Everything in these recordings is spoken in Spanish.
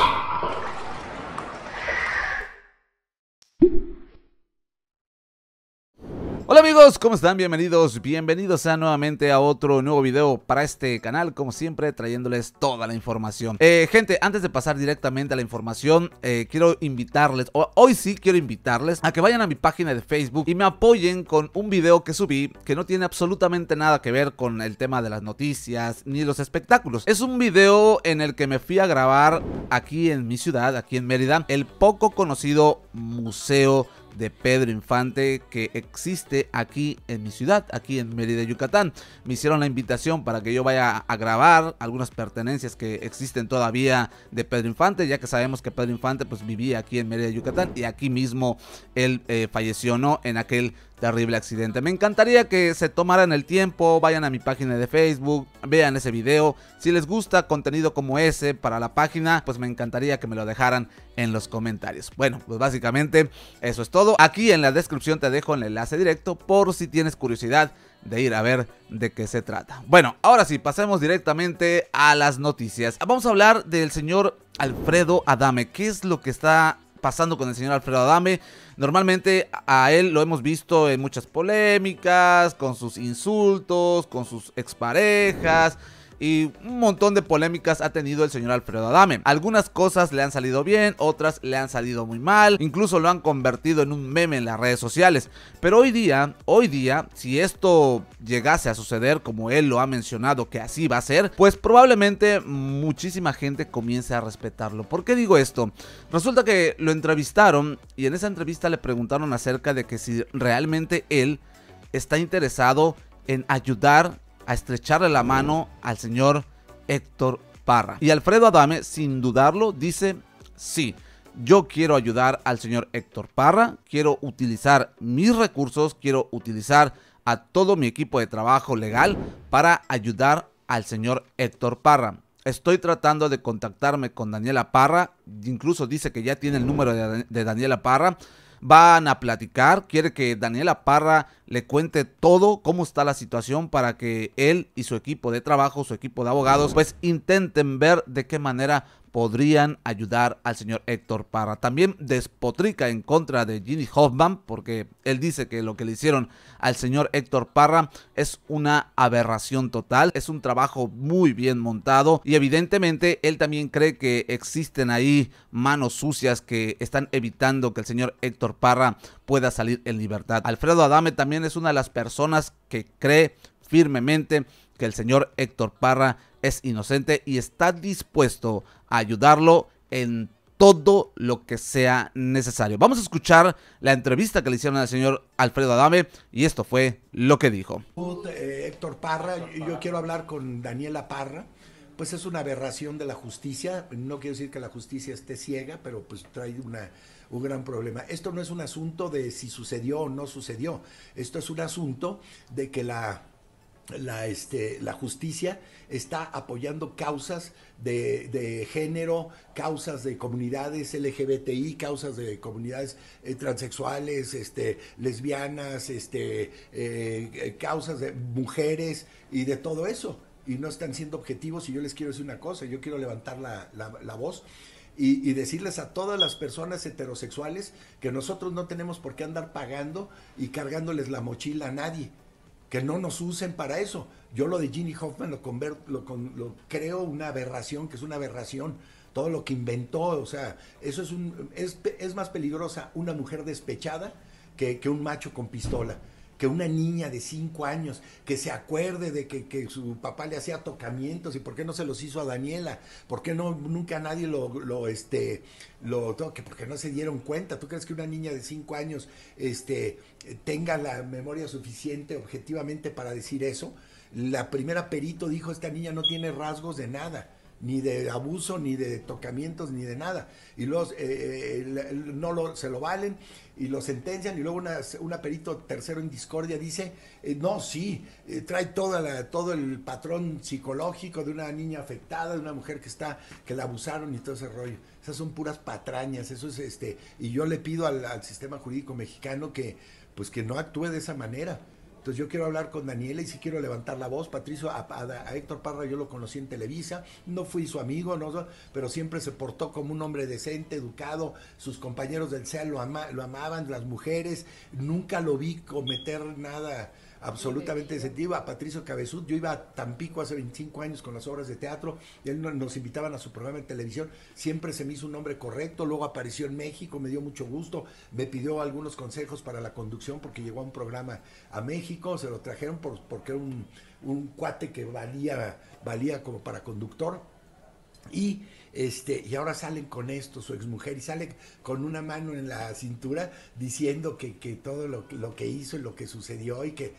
Ha! Hola amigos, ¿cómo están? Bienvenidos, bienvenidos a nuevamente a otro nuevo video para este canal, como siempre trayéndoles toda la información. Eh, gente, antes de pasar directamente a la información, eh, quiero invitarles, o hoy sí quiero invitarles a que vayan a mi página de Facebook y me apoyen con un video que subí que no tiene absolutamente nada que ver con el tema de las noticias ni los espectáculos. Es un video en el que me fui a grabar aquí en mi ciudad, aquí en Mérida, el poco conocido museo de Pedro Infante que existe aquí en mi ciudad, aquí en Mérida, Yucatán. Me hicieron la invitación para que yo vaya a grabar algunas pertenencias que existen todavía de Pedro Infante, ya que sabemos que Pedro Infante pues vivía aquí en Mérida, Yucatán y aquí mismo él eh, falleció, ¿no? En aquel terrible accidente. Me encantaría que se tomaran el tiempo, vayan a mi página de Facebook, vean ese video. Si les gusta contenido como ese para la página, pues me encantaría que me lo dejaran en los comentarios. Bueno, pues básicamente eso es todo. Aquí en la descripción te dejo el enlace directo por si tienes curiosidad de ir a ver de qué se trata. Bueno, ahora sí, pasemos directamente a las noticias. Vamos a hablar del señor Alfredo Adame. ¿Qué es lo que está pasando con el señor Alfredo Adame? Normalmente a él lo hemos visto en muchas polémicas, con sus insultos, con sus exparejas y un montón de polémicas ha tenido el señor Alfredo Adame. Algunas cosas le han salido bien, otras le han salido muy mal, incluso lo han convertido en un meme en las redes sociales. Pero hoy día, hoy día, si esto llegase a suceder como él lo ha mencionado que así va a ser, pues probablemente muchísima gente comience a respetarlo. ¿Por qué digo esto? Resulta que lo entrevistaron y en esa entrevista le preguntaron acerca de que si realmente él está interesado en ayudar a estrecharle la mano al señor Héctor Parra. Y Alfredo Adame, sin dudarlo, dice, sí, yo quiero ayudar al señor Héctor Parra, quiero utilizar mis recursos, quiero utilizar a todo mi equipo de trabajo legal para ayudar al señor Héctor Parra. Estoy tratando de contactarme con Daniela Parra, incluso dice que ya tiene el número de, de Daniela Parra van a platicar, quiere que Daniela Parra le cuente todo, cómo está la situación para que él y su equipo de trabajo, su equipo de abogados, pues intenten ver de qué manera podrían ayudar al señor Héctor Parra. También despotrica en contra de Ginny Hoffman porque él dice que lo que le hicieron al señor Héctor Parra es una aberración total, es un trabajo muy bien montado y evidentemente él también cree que existen ahí manos sucias que están evitando que el señor Héctor Parra pueda salir en libertad. Alfredo Adame también es una de las personas que cree firmemente que el señor Héctor Parra es inocente y está dispuesto a ayudarlo en todo lo que sea necesario. Vamos a escuchar la entrevista que le hicieron al señor Alfredo Adame y esto fue lo que dijo. Eh, Héctor Parra, Yo, quiero hablar con Daniela Parra pues es una aberración de la justicia. No quiero decir que la justicia esté ciega, pero pues trae un gran problema. Esto no es un asunto de si sucedió o no sucedió. Esto es un asunto de que la la, este, la justicia está apoyando causas de, género, causas de comunidades LGBTI, causas de comunidades eh, transexuales, este, lesbianas, este, eh, eh, causas de mujeres y de todo eso. Y no están siendo objetivos y yo les quiero decir una cosa, yo quiero levantar la, voz. y, decirles a todas las personas heterosexuales que nosotros no tenemos por qué andar pagando y cargándoles la mochila a nadie que no nos usen para eso. Yo lo de Ginny Hoffman lo, lo, creo una aberración, que es una aberración. Todo lo que inventó, o sea, eso es, un, es, más peligrosa una mujer despechada que un macho con pistola que una niña de cinco años que se acuerde de que, su papá le hacía tocamientos y por qué no se los hizo a Daniela, por qué no nunca nadie lo, lo este lo toque, porque no se dieron cuenta. ¿Tú crees que una niña de cinco años este tenga la memoria suficiente objetivamente para decir eso? La primera perito dijo, esta niña no tiene rasgos de nada ni de abuso, ni de tocamientos, ni de nada. Y los eh, eh, no lo, se lo valen y lo sentencian y luego una, un perito tercero en discordia dice, eh, no, sí, trae toda todo el patrón psicológico de una niña afectada, de una mujer que está, que la abusaron y todo ese rollo. Esas son puras patrañas, eso es este, y yo le pido al, al sistema jurídico mexicano que, pues que no actúe de esa manera entonces yo quiero hablar con Daniela y si quiero levantar la voz. Patricio, a, Héctor Parra yo lo conocí en Televisa, no fui su amigo, no, pero siempre se portó como un hombre decente, educado, sus compañeros del CEA lo amaban, las mujeres, nunca lo vi cometer nada absolutamente sentido, A Patricio Cabezud, yo iba a Tampico hace 25 años con las obras de teatro, y él nos invitaban a su programa de televisión, siempre se me hizo un nombre correcto, luego apareció en México, me dio mucho gusto, me pidió algunos consejos para la conducción porque llegó a un programa a México, se lo trajeron porque era un, un cuate que valía, valía como para conductor. Y este, y ahora salen con esto, su exmujer, y sale con una mano en la cintura diciendo que, todo lo, lo, que hizo y lo que sucedió y que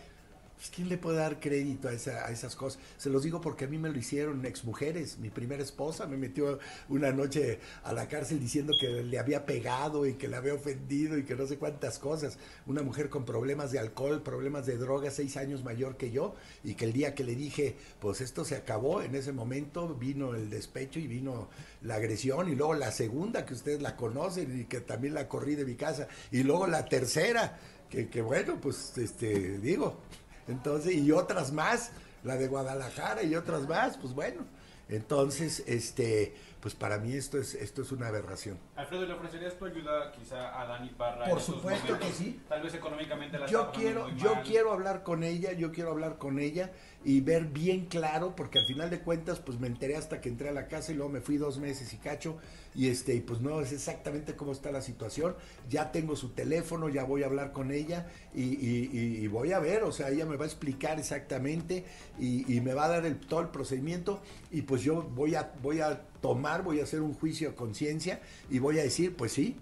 pues, ¿Quién le puede dar crédito a, esas cosas? Se los digo porque a mí me lo hicieron ex mujeres. Mi primera esposa me metió una noche a la cárcel diciendo que le había pegado y que le había ofendido y que no sé cuántas cosas. Una mujer con problemas de alcohol, problemas de droga, seis años mayor que yo, y que el día que le dije, pues esto se acabó, en ese momento vino el despecho y vino la agresión, y luego la segunda, que ustedes la conocen y que también la corrí de mi casa, y luego la tercera, que, que bueno, pues este, digo. Entonces, y otras más, la de Guadalajara y otras más, pues bueno. Entonces, este, pues para mí esto es esto es una aberración. Alfredo, ¿le ofrecerías tu ayuda quizá a Dani Parra? Por supuesto que sí. Tal vez económicamente la Yo quiero yo quiero hablar con ella, yo quiero hablar con ella y ver bien claro porque al final de cuentas pues me enteré hasta que entré a la casa y luego me fui dos meses y cacho y este y pues no es exactamente cómo está la situación. Ya tengo su teléfono, ya voy a hablar con ella y, voy a ver, o sea, ella me va a explicar exactamente y, me va a dar el, todo el procedimiento y pues yo voy a voy a tomar voy a hacer un juicio a conciencia y voy a decir, pues sí,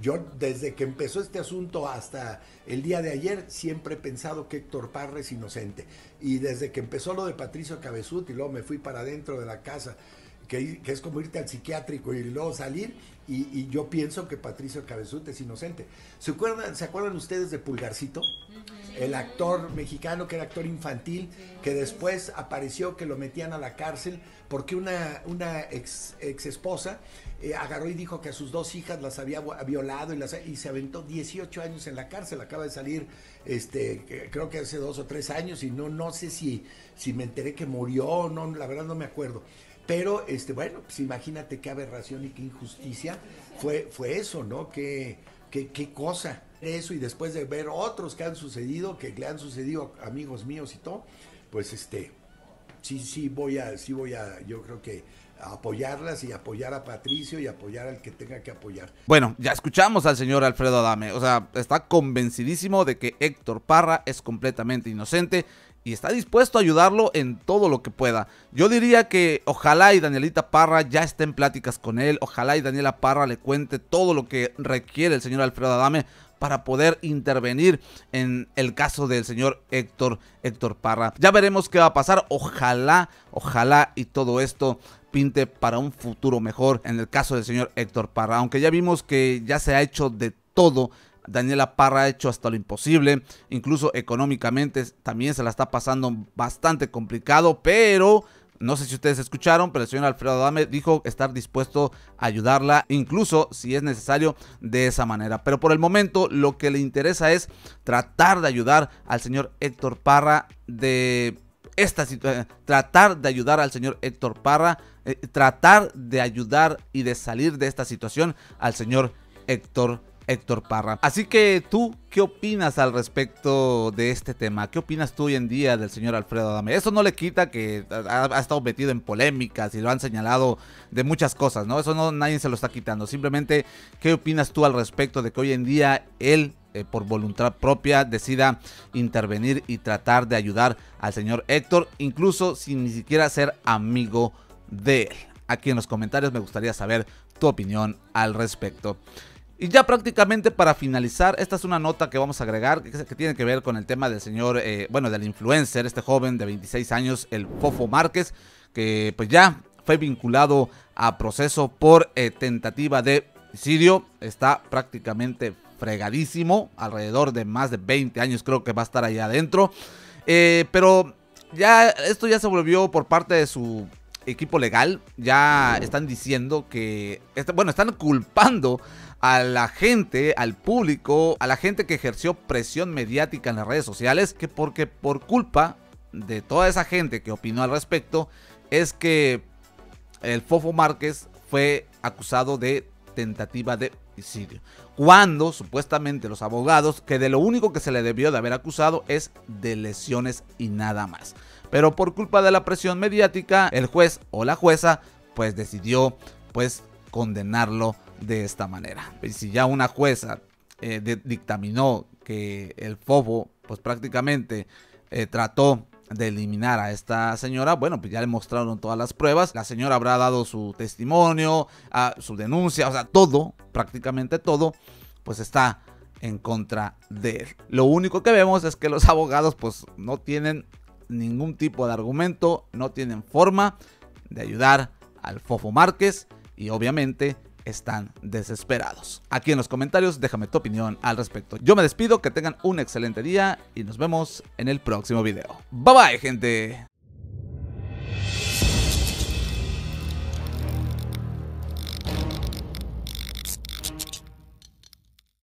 yo desde que empezó este asunto hasta el día de ayer siempre he pensado que Héctor Parra es inocente. Y desde que empezó lo de Patricio Cabezut y luego me fui para dentro de la casa que, es como irte al psiquiátrico y luego salir. Y, yo pienso que Patricio Cabezute es inocente. ¿Se acuerdan, ¿se acuerdan ustedes de Pulgarcito? El actor mexicano que era actor infantil, que después apareció que lo metían a la cárcel porque una, una ex, esposa eh, agarró y dijo que a sus dos hijas las había violado y, las, y se aventó 18 años en la cárcel. Acaba de salir, este, creo que hace dos o tres años, y no, no sé si, si me enteré que murió, no, la verdad no me acuerdo. Pero, este, bueno, pues imagínate qué aberración y qué injusticia fue, fue eso, ¿no? Qué, qué, cosa. Eso y después de ver otros que han sucedido, que le han sucedido amigos míos y todo, pues este, sí, sí voy a, sí voy a, yo creo que apoyarlas y apoyar a Patricio y apoyar al que tenga que apoyar. Bueno, ya escuchamos al señor Alfredo Adame, o sea, está convencidísimo de que Héctor Parra es completamente inocente y está dispuesto a ayudarlo en todo lo que pueda. Yo diría que ojalá y Danielita Parra ya esté en pláticas con él, ojalá y Daniela Parra le cuente todo lo que requiere el señor Alfredo Adame para poder intervenir en el caso del señor Héctor Héctor Parra. Ya veremos qué va a pasar, ojalá, ojalá y todo esto pinte para un futuro mejor en el caso del señor Héctor Parra, aunque ya vimos que ya se ha hecho de todo Daniela Parra ha hecho hasta lo imposible, incluso económicamente también se la está pasando bastante complicado, pero no sé si ustedes escucharon, pero el señor Alfredo Adame dijo estar dispuesto a ayudarla, incluso si es necesario, de esa manera. Pero por el momento lo que le interesa es tratar de ayudar al señor Héctor Parra de esta situación, tratar de ayudar al señor Héctor Parra, eh, tratar de ayudar y de salir de esta situación al señor Héctor Parra. Héctor Parra. Así que tú, ¿qué opinas al respecto de este tema? ¿Qué opinas tú hoy en día del señor Alfredo Adame? Eso no le quita que ha, estado metido en polémicas y lo han señalado de muchas cosas, ¿no? Eso no nadie se lo está quitando. Simplemente, ¿qué opinas tú al respecto de que hoy en día él eh, por voluntad propia decida intervenir y tratar de ayudar al señor Héctor, incluso sin ni siquiera ser amigo de él? Aquí en los comentarios me gustaría saber tu opinión al respecto. Y ya prácticamente para finalizar, esta es una nota que vamos a agregar que, tiene que ver con el tema del señor, eh, bueno, del influencer, este joven de 26 años, el Fofo Márquez, que pues ya fue vinculado a proceso por eh, tentativa de Sirio está prácticamente fregadísimo, alrededor de más de 20 años creo que va a estar allá adentro. Eh, pero ya esto ya se volvió por parte de su equipo legal ya están diciendo que, bueno, están culpando a la gente, al público, a la gente que ejerció presión mediática en las redes sociales, que porque por culpa de toda esa gente que opinó al respecto, es que el Fofo Márquez fue acusado de tentativa de homicidio. Cuando supuestamente los abogados, que de lo único que se le debió de haber acusado es de lesiones y nada más pero por culpa de la presión mediática, el juez o la jueza pues decidió pues condenarlo de esta manera. Y si ya una jueza eh, dictaminó que el FOBO pues prácticamente eh, trató de eliminar a esta señora, bueno, pues ya le mostraron todas las pruebas, la señora habrá dado su testimonio, a ah, su denuncia, o sea, todo, prácticamente todo, pues está en contra de él. Lo único que vemos es que los abogados pues no tienen ningún tipo de argumento, no tienen forma de ayudar al Fofo Márquez y obviamente están desesperados. Aquí en los comentarios déjame tu opinión al respecto. Yo me despido, que tengan un excelente día y nos vemos en el próximo video. Bye bye gente.